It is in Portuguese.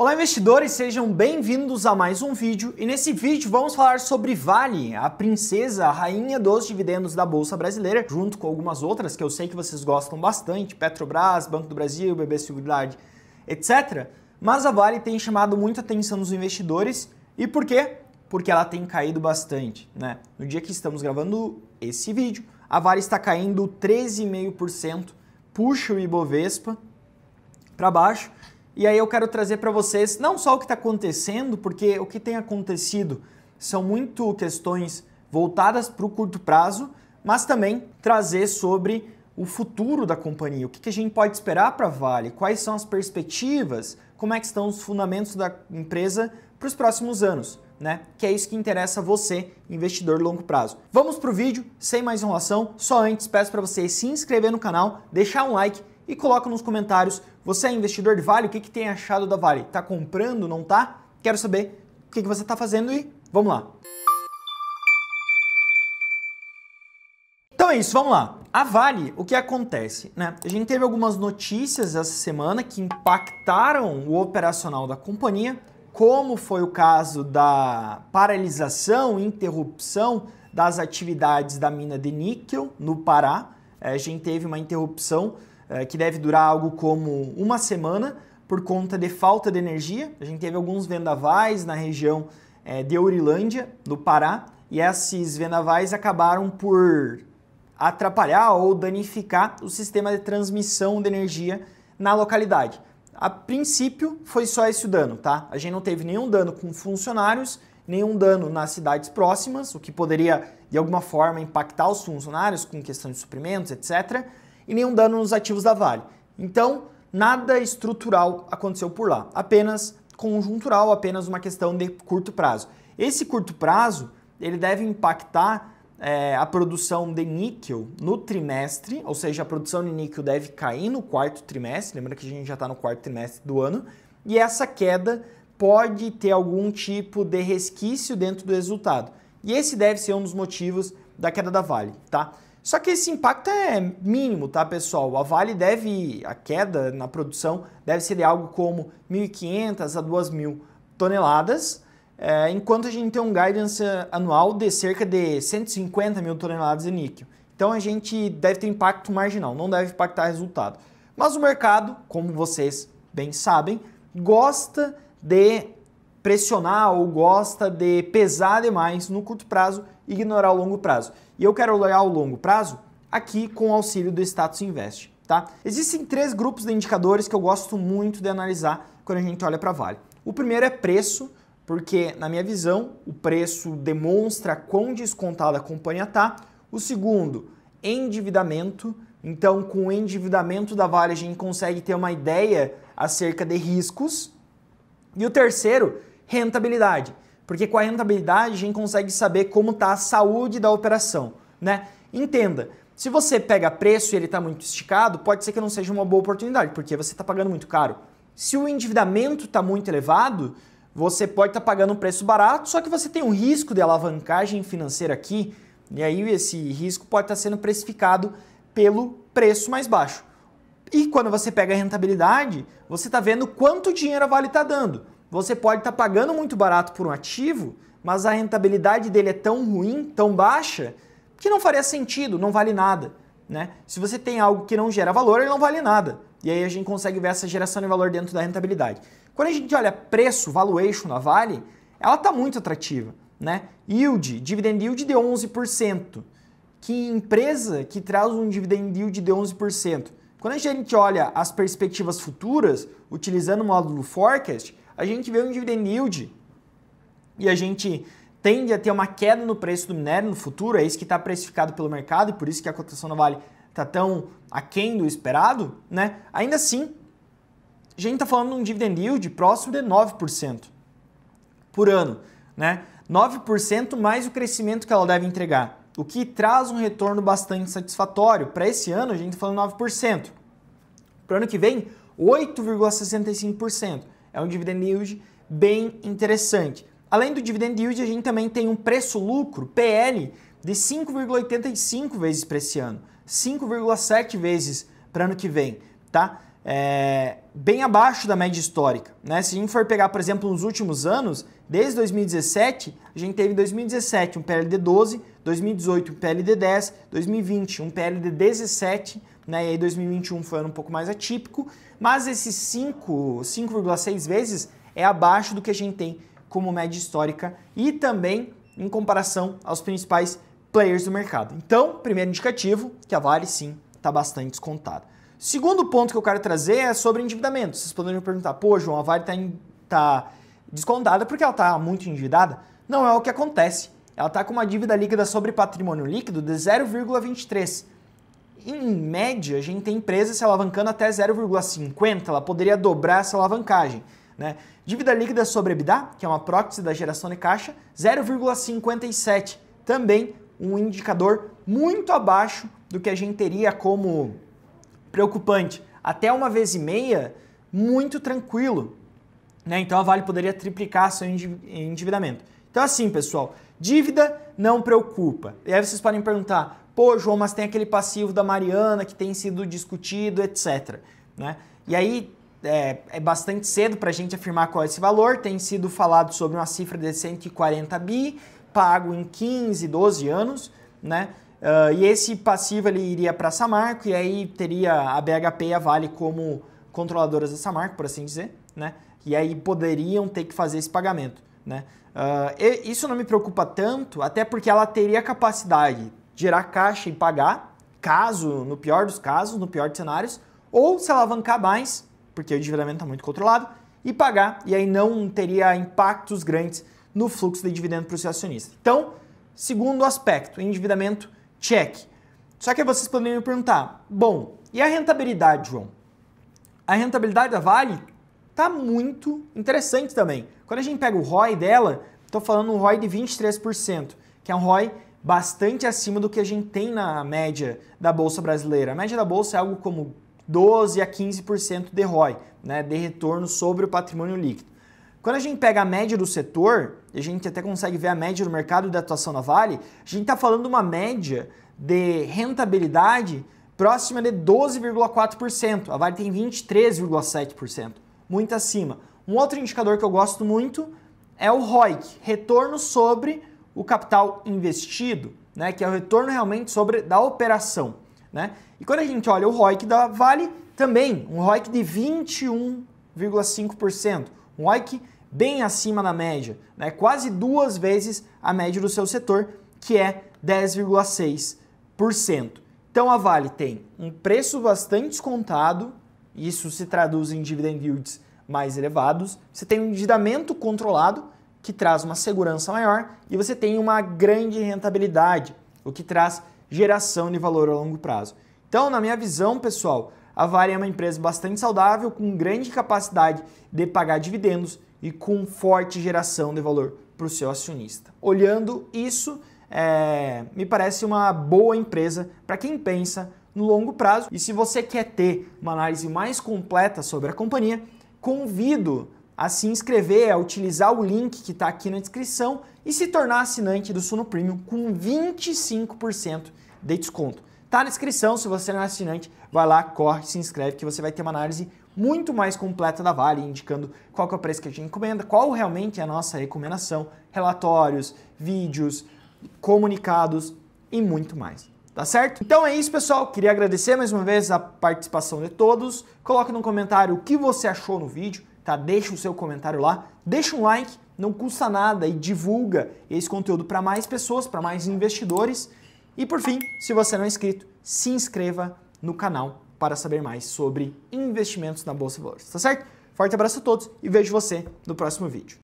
Olá investidores, sejam bem-vindos a mais um vídeo e nesse vídeo vamos falar sobre Vale, a princesa, a rainha dos dividendos da Bolsa Brasileira, junto com algumas outras que eu sei que vocês gostam bastante, Petrobras, Banco do Brasil, BB Seguridade, etc. Mas a Vale tem chamado muita atenção dos investidores e por quê? Porque ela tem caído bastante, né? No dia que estamos gravando esse vídeo, a Vale está caindo 13,5%, puxa o Ibovespa para baixo e aí eu quero trazer para vocês não só o que está acontecendo, porque o que tem acontecido são muito questões voltadas para o curto prazo, mas também trazer sobre o futuro da companhia, o que, a gente pode esperar para a Vale, quais são as perspectivas, como é que estão os fundamentos da empresa para os próximos anos, né? Que é isso que interessa a você, investidor de longo prazo. Vamos para o vídeo, sem mais enrolação, só antes peço para você se inscrever no canal, deixar um like e coloca nos comentários, você é investidor de Vale, o que, que tem achado da Vale? Tá comprando, não tá? Quero saber o que, que você está fazendo e vamos lá. Então é isso, vamos lá. A Vale, o que acontece? Né? A gente teve algumas notícias essa semana que impactaram o operacional da companhia, como foi o caso da paralisação interrupção das atividades da mina de níquel no Pará. É, a gente teve uma interrupção eh, que deve durar algo como uma semana por conta de falta de energia. A gente teve alguns vendavais na região eh, de Eurilândia, do Pará, e esses vendavais acabaram por atrapalhar ou danificar o sistema de transmissão de energia na localidade. A princípio foi só esse o dano, tá? A gente não teve nenhum dano com funcionários, nenhum dano nas cidades próximas, o que poderia de alguma forma impactar os funcionários com questão de suprimentos, etc e nenhum dano nos ativos da Vale. Então, nada estrutural aconteceu por lá, apenas conjuntural, apenas uma questão de curto prazo. Esse curto prazo ele deve impactar é, a produção de níquel no trimestre, ou seja, a produção de níquel deve cair no quarto trimestre, lembra que a gente já está no quarto trimestre do ano, e essa queda pode ter algum tipo de resquício dentro do resultado. E esse deve ser um dos motivos da queda da Vale, tá? Só que esse impacto é mínimo, tá, pessoal? A Vale deve, a queda na produção deve ser de algo como 1.500 a 2.000 toneladas, é, enquanto a gente tem um guidance anual de cerca de 150 mil toneladas de níquel. Então a gente deve ter impacto marginal, não deve impactar resultado. Mas o mercado, como vocês bem sabem, gosta de pressionar ou gosta de pesar demais no curto prazo e ignorar o longo prazo. E eu quero olhar o longo prazo aqui com o auxílio do Status Invest. Tá? Existem três grupos de indicadores que eu gosto muito de analisar quando a gente olha para Vale. O primeiro é preço, porque na minha visão o preço demonstra quão descontada a companhia está. O segundo, endividamento. Então, com o endividamento da Vale, a gente consegue ter uma ideia acerca de riscos. E o terceiro rentabilidade, porque com a rentabilidade a gente consegue saber como está a saúde da operação, né? Entenda, se você pega preço e ele está muito esticado, pode ser que não seja uma boa oportunidade, porque você está pagando muito caro. Se o endividamento está muito elevado, você pode estar tá pagando um preço barato, só que você tem um risco de alavancagem financeira aqui, e aí esse risco pode estar tá sendo precificado pelo preço mais baixo. E quando você pega a rentabilidade, você está vendo quanto dinheiro a Vale está dando. Você pode estar tá pagando muito barato por um ativo, mas a rentabilidade dele é tão ruim, tão baixa, que não faria sentido, não vale nada. Né? Se você tem algo que não gera valor, ele não vale nada. E aí a gente consegue ver essa geração de valor dentro da rentabilidade. Quando a gente olha preço, valuation na Vale, ela está muito atrativa. Né? Yield, dividend yield de 11%. Que empresa que traz um dividend yield de 11%? Quando a gente olha as perspectivas futuras, utilizando o módulo forecast, a gente vê um dividend yield e a gente tende a ter uma queda no preço do minério no futuro, é isso que está precificado pelo mercado e por isso que a cotação da Vale está tão aquém do esperado, né? Ainda assim, a gente está falando de um dividend yield próximo de 9% por ano, né? 9% mais o crescimento que ela deve entregar, o que traz um retorno bastante satisfatório. Para esse ano, a gente está falando 9%. Para o ano que vem, 8,65%. É um dividend yield bem interessante. Além do dividend yield, a gente também tem um preço-lucro, PL, de 5,85 vezes para esse ano, 5,7 vezes para ano que vem, tá? É, bem abaixo da média histórica. Né? Se a gente for pegar, por exemplo, nos últimos anos, desde 2017, a gente teve 2017 um PL de 12, 2018 um PL de 10, 2020 um PL de 17 né? E aí 2021 foi um ano um pouco mais atípico, mas esses 5,6 vezes é abaixo do que a gente tem como média histórica e também em comparação aos principais players do mercado. Então, primeiro indicativo, que a Vale sim está bastante descontada. Segundo ponto que eu quero trazer é sobre endividamento. Vocês poderiam me perguntar, pô, João, a Vale está tá descontada porque ela está muito endividada? Não é o que acontece. Ela está com uma dívida líquida sobre patrimônio líquido de 0,23. Em média, a gente tem empresas se alavancando até 0,50, ela poderia dobrar essa alavancagem. Né? Dívida líquida sobre EBITDA, que é uma proxy da geração de caixa, 0,57, também um indicador muito abaixo do que a gente teria como preocupante. Até uma vez e meia, muito tranquilo. Né? Então a Vale poderia triplicar seu endividamento. Então assim, pessoal, Dívida não preocupa. E aí vocês podem perguntar, pô, João, mas tem aquele passivo da Mariana que tem sido discutido, etc. Né? E aí é, é bastante cedo para a gente afirmar qual é esse valor. Tem sido falado sobre uma cifra de 140 bi, pago em 15, 12 anos, né? Uh, e esse passivo ele iria para a Samarco e aí teria a BHP e a Vale como controladoras da Samarco, por assim dizer, né? E aí poderiam ter que fazer esse pagamento. Né? Uh, isso não me preocupa tanto, até porque ela teria capacidade de gerar caixa e pagar, caso, no pior dos casos, no pior dos cenários, ou se alavancar mais, porque o endividamento está muito controlado, e pagar, e aí não teria impactos grandes no fluxo de dividendo para o seu acionista. Então, segundo aspecto, endividamento, check. Só que vocês podem me perguntar, bom, e a rentabilidade, João? A rentabilidade da Vale está muito interessante também. Quando a gente pega o ROI dela, estou falando um ROI de 23%, que é um ROI bastante acima do que a gente tem na média da bolsa brasileira. A média da bolsa é algo como 12 a 15% de ROI, né, de retorno sobre o patrimônio líquido. Quando a gente pega a média do setor, a gente até consegue ver a média do mercado de atuação na Vale, a gente está falando uma média de rentabilidade próxima de 12,4%. A Vale tem 23,7% muito acima. Um outro indicador que eu gosto muito é o ROIC, retorno sobre o capital investido, né, que é o retorno realmente sobre da operação, né? E quando a gente olha o ROIC da Vale, também um ROIC de 21,5%, um ROIC bem acima da média, né? Quase duas vezes a média do seu setor, que é 10,6%. Então a Vale tem um preço bastante descontado, isso se traduz em dividend yields mais elevados. Você tem um endividamento controlado, que traz uma segurança maior, e você tem uma grande rentabilidade, o que traz geração de valor a longo prazo. Então, na minha visão, pessoal, a Vale é uma empresa bastante saudável, com grande capacidade de pagar dividendos e com forte geração de valor para o seu acionista. Olhando isso, é, me parece uma boa empresa para quem pensa no longo prazo. E se você quer ter uma análise mais completa sobre a companhia, convido a se inscrever, a utilizar o link que está aqui na descrição e se tornar assinante do Suno Premium com 25% de desconto. Tá na descrição, se você não é assinante, vai lá, corre, se inscreve que você vai ter uma análise muito mais completa da Vale, indicando qual é o preço que a gente encomenda, qual realmente é a nossa recomendação, relatórios, vídeos, comunicados e muito mais. Tá certo? Então é isso, pessoal. Queria agradecer mais uma vez a participação de todos. Coloque no comentário o que você achou no vídeo, tá? Deixa o seu comentário lá, deixa um like, não custa nada e divulga esse conteúdo para mais pessoas, para mais investidores. E por fim, se você não é inscrito, se inscreva no canal para saber mais sobre investimentos na bolsa de valores, tá certo? Forte abraço a todos e vejo você no próximo vídeo.